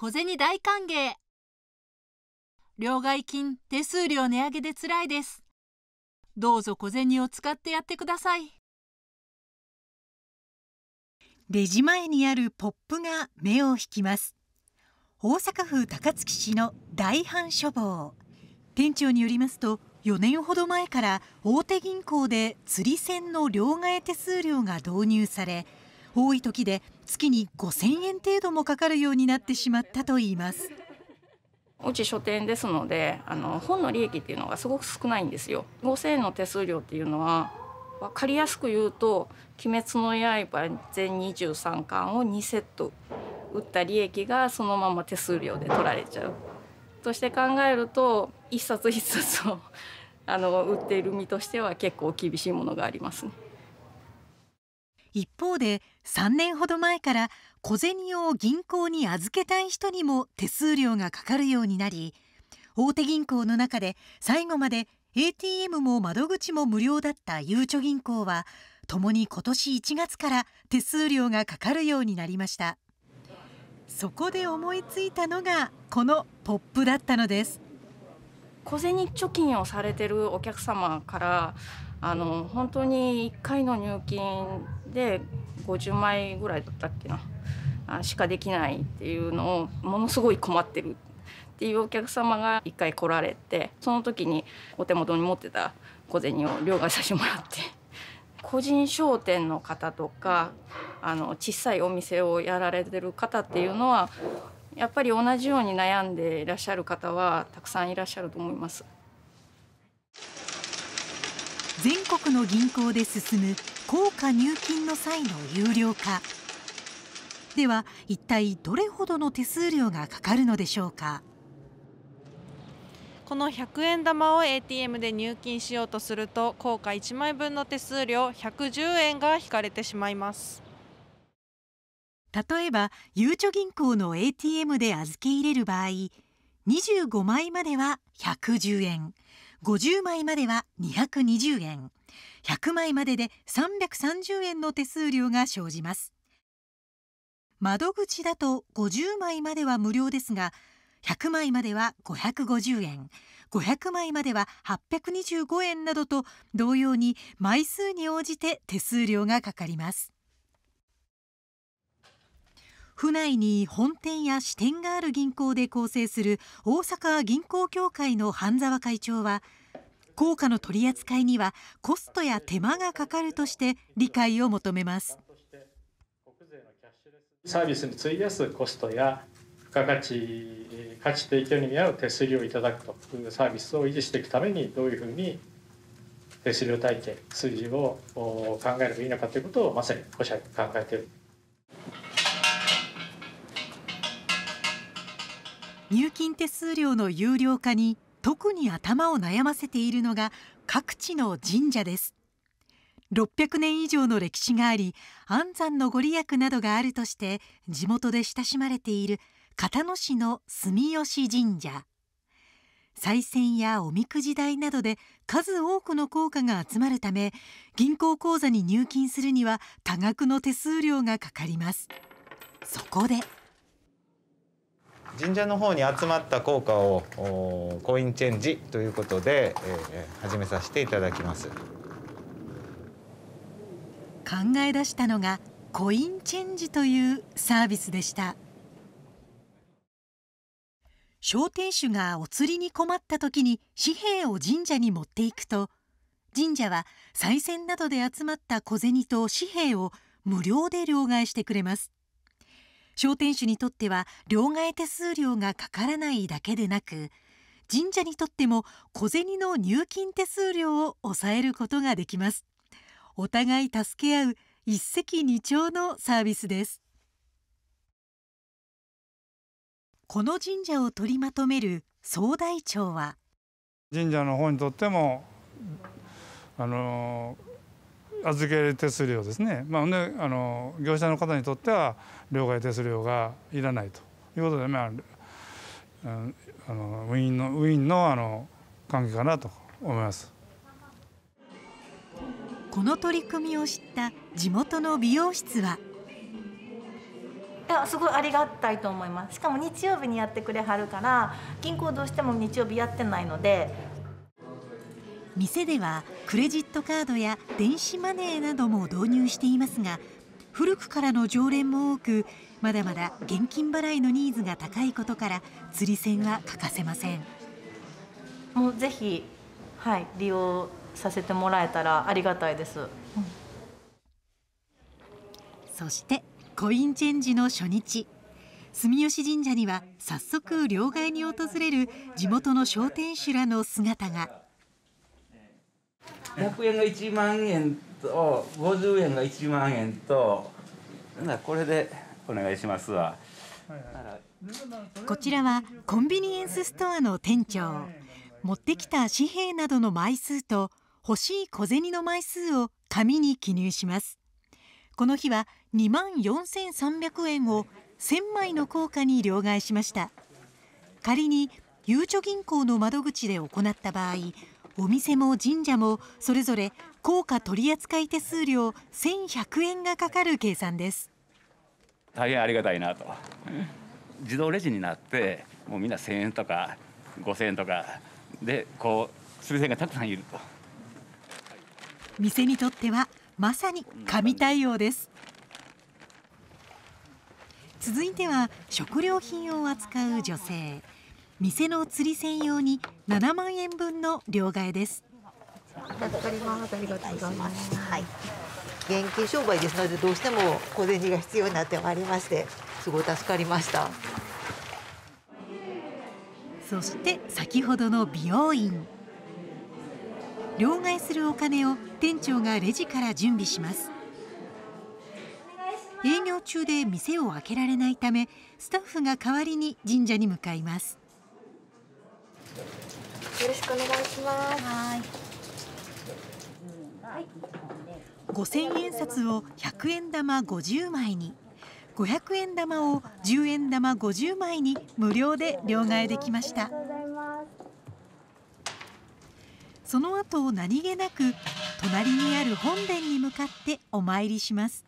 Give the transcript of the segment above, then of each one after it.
小銭大歓迎。両替金手数料値上げで辛いです。どうぞ小銭を使ってやってください。レジ前にあるポップが目を引きます。大阪府高槻市の大半書房。店長によりますと、4年ほど前から大手銀行で釣り銭の両替手数料が導入され、多い時で月に5000円程度もかかるようになってしまったといいます。うち書店ですのであの本の利益っていうのがすごく少ないんですよ。5000円の手数料っていうのは分かりやすく言うと「鬼滅の刃」全23巻を2セット売った利益がそのまま手数料で取られちゃう。として考えると一冊一冊をあの売っている身としては結構厳しいものがありますね。一方で3年ほど前から小銭を銀行に預けたい人にも手数料がかかるようになり大手銀行の中で最後まで ATM も窓口も無料だったゆうちょ銀行はともに今年1月から手数料がかかるようになりましたそこで思いついたのがこのポップだったのです小銭貯金をされてるお客様からあの本当に1回の入金で50枚ぐらいだったっけなあしかできないっていうのをものすごい困ってるっていうお客様が1回来られてその時にお手元に持ってた小銭を両替させてもらって。個人商店の方とかあの小さいお店をやられてる方っていうのはやっぱり同じように悩んでいらっしゃる方はたくさんいらっしゃると思います全国の銀行で進む硬貨入金の際の有料化では一体どれほどの手数料がかかるのでしょうかこの100円玉を ATM で入金しようとすると硬貨1枚分の手数料110円が引かれてしまいます例えばゆうちょ銀行の ATM で預け入れる場合25枚までは110円50枚までは220円100枚までで330円の手数料が生じます窓口だと50枚までは無料ですが100枚までは550円500枚までは825円などと同様に枚数に応じて手数料がかかります府内に本店や支店がある銀行で構成する大阪銀行協会の半沢会長は効果の取り扱いにはコストや手間がかかるとして理解を求めますサービスに費やすコストや付加価値価値提供に見合う手数料をいただくというサービスを維持していくためにどういうふうに手数料体系数字を考えればいいのかということをまさにしゃ考えている入金手数料の有料化に特に頭を悩ませているのが各地の神社です600年以上の歴史があり安産のご利益などがあるとして地元で親しまれている片野市の住吉神社再選やおみくじ代などで数多くの効果が集まるため銀行口座に入金するには多額の手数料がかかりますそこで神社の方に集まった効果をコインチェンジということで、えー、始めさせていただきます考え出したのがコインチェンジというサービスでした商店主がお釣りに困った時に紙幣を神社に持っていくと神社は賽銭などで集まった小銭と紙幣を無料で両替してくれます商店主にとっては両替手数料がかからないだけでなく神社にとっても小銭の入金手数料を抑えることができますお互い助け合う一石二鳥のサービスですこの神社を取りまとめる総大長は神社の方にとってもあの預け手数料ですね、まあ、ねあの業者の方にとっては両替手数料がいらないということで、まあ、あのウィーンのウィーンのあの関係かなと思います。この取り組みを知った地元の美容室はいやすごいありがたいと思いますしかも日曜日にやってくれはるから銀行どうしても日曜日やってないので店ではクレジットカードや電子マネーなども導入していますが古くからの常連も多くまだまだ現金払いのニーズが高いことから釣り銭は欠かせませんもうぜひ、はい、利用させてもらえたらありがたいです、うん、そしてコインチェンジの初日住吉神社には早速両替に訪れる地元の商店主らの姿が100円が1万円と50円が1万円とこれでお願いしますわ。こちらはコンビニエンスストアの店長持ってきた紙幣などの枚数と欲しい小銭の枚数を紙に記入しますこの日は2万4300円を1000枚の硬貨に両替しました仮にゆうちょ銀行の窓口で行った場合お店も神社もそれぞれ硬貨取扱手数料1100円がかかる計算です大変ありがたいなと自動レジになってもうみんな1000円とか5000円とかでこう数千がたくさんいると店にとってはまさに神対応です続いては食料品を扱う女性店の釣り専用に7万円分の両替です助かりますありがとうございますはい現金商売ですのでどうしても小銭が必要になってまいりましてすごい助かりましたそして先ほどの美容院両替するお金を店長がレジから準備します営業中で店を開けられないためスタッフが代わりに神社に向かいますよろしくお願いしますはい5000円札を100円玉50枚に500円玉を10円玉50枚に無料で両替できましたその後何気なく隣にある本殿に向かってお参りします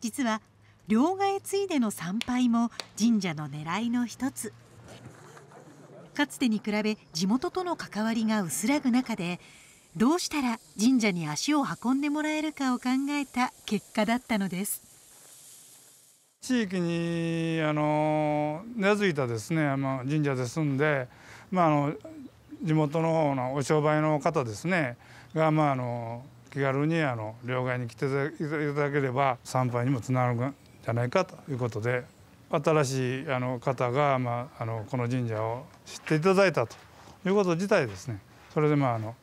実は両替ついでの参拝も神社の狙いの一つ。かつてに比べ地元との関わりが薄らぐ中でどうしたら神社に足を運んでもらえるかを考えた結果だったのです地域にあの根付いたですねあ、神社で住んで、まあ、あの地元の方のお商売の方ですねが、まあ、あの気軽にあの両替に来ていただければ参拝にもつながるんじゃないかということで新しいあの方が、まあ、あのこの神社を知っていただいたということ自体ですねそれでまああの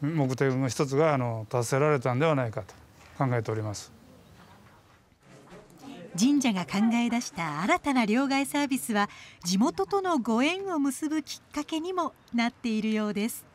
目的の一つがあの達せられたんではないかと考えております神社が考え出した新たな両替サービスは地元とのご縁を結ぶきっかけにもなっているようです。